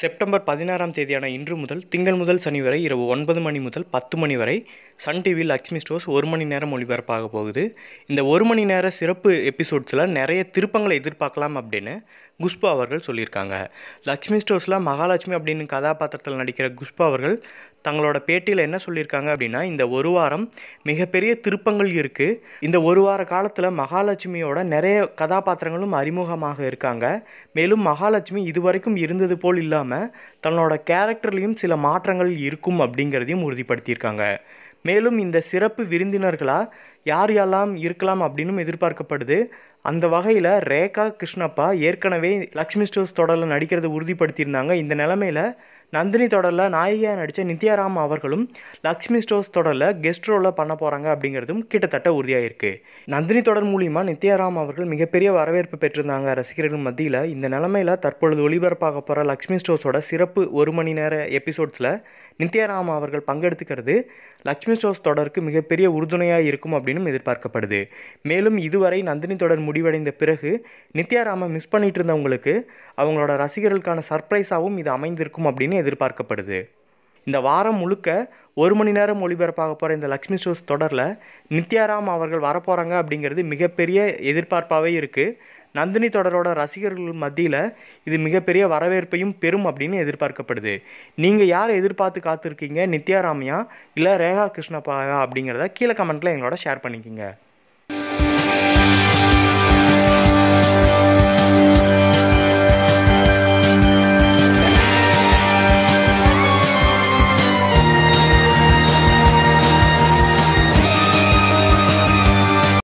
September பதினாறாம் தேதியான இன்று முதல் திங்கள் முதல் சனி வரை இரவு ஒன்பது மணி முதல் பத்து மணி வரை சன் டிவி லக்ஷ்மி ஸ்டோர்ஸ் ஒரு மணி நேரம் ஒளிபரப்பாக போகுது இந்த ஒரு மணி நேர சிறப்பு எபிசோட்ஸில் நிறைய திருப்பங்களை எதிர்பார்க்கலாம் அப்படின்னு குஷ்பா அவர்கள் சொல்லியிருக்காங்க லக்ஷ்மி ஸ்டோர்ஸில் மகாலட்சுமி அப்படின்னு கதாபாத்திரத்தில் நடிக்கிற குஷ்பா அவர்கள் தங்களோட பேட்டியில் என்ன சொல்லியிருக்காங்க அப்படின்னா இந்த ஒரு வாரம் மிகப்பெரிய திருப்பங்கள் இருக்குது இந்த ஒரு வார காலத்தில் மகாலட்சுமியோட நிறைய கதாபாத்திரங்களும் அறிமுகமாக இருக்காங்க மேலும் மகாலட்சுமி இதுவரைக்கும் இருந்தது போல் இல்லாமல் இல்லாமல் தன்னோட கேரக்டர்லேயும் சில மாற்றங்கள் இருக்கும் அப்படிங்கிறதையும் உறுதிப்படுத்தியிருக்காங்க மேலும் இந்த சிறப்பு விருந்தினர்களாக யார் யாரெல்லாம் இருக்கலாம் அப்படின்னும் எதிர்பார்க்கப்படுது அந்த வகையில் ரேகா கிருஷ்ணப்பா ஏற்கனவே லக்ஷ்மி ஸ்டோர்ஸ் தொடரில் நடிக்கிறத உறுதிப்படுத்தியிருந்தாங்க இந்த நிலமையில் நந்தினி தொடரில் நாயகியாக நடித்த நித்யாராம் அவர்களும் லக்ஷ்மி ஸ்டோர்ஸ் தொடரில் கெஸ்ட் ரோலில் பண்ண போகிறாங்க அப்படிங்கிறதும் கிட்டத்தட்ட உறுதியாக இருக்குது நந்தினி தொடர் மூலிமா நித்யாராம் அவர்கள் மிகப்பெரிய வரவேற்பு பெற்றிருந்தாங்க ரசிகர்கள் மத்தியில் இந்த நிலமையில் தற்பொழுது ஒளிபரப்பாக போகிற லக்ஷ்மி ஸ்டோர்ஸோட சிறப்பு ஒரு மணி நேர எபிசோட்ஸில் நித்யாராம் அவர்கள் பங்கெடுத்துக்கிறது லக்ஷ்மி ஸ்டோர்ஸ் தொடருக்கு மிகப்பெரிய உறுதுணையாக இருக்கும் அப்படின்னு எதிர்பார்க்கப்படுது மேலும் இதுவரை நந்தினி தொடர் முடிவடைந்த பிறகு நித்யாராமை மிஸ் பண்ணிட்டு இருந்தவங்களுக்கு அவங்களோட ரசிகர்களுக்கான சர்ப்ரைஸாகவும் இது அமைந்திருக்கும் அப்படின்னு எதிர்பார்க்கப்படுது இந்த வாரம் முழுக்க ஒரு மணி நேரம் ஒளிபரப்பாக போகிற இந்த லக்ஷ்மி ஷோஸ் தொடரில் நித்யாராம் அவர்கள் வரப்போகிறாங்க அப்படிங்கிறது மிகப்பெரிய எதிர்பார்ப்பாகவே இருக்குது நந்தினி தொடரோட ரசிகர்கள் மத்தியில் இது மிகப்பெரிய வரவேற்பையும் பெறும் அப்படின்னு எதிர்பார்க்கப்படுது நீங்கள் யார் எதிர்பார்த்து காத்திருக்கீங்க நித்யாராமியா இல்லை ரேகா கிருஷ்ணப்பாயா அப்படிங்கிறத கீழே கமெண்ட்டில் எங்களோட ஷேர் பண்ணிக்கோங்க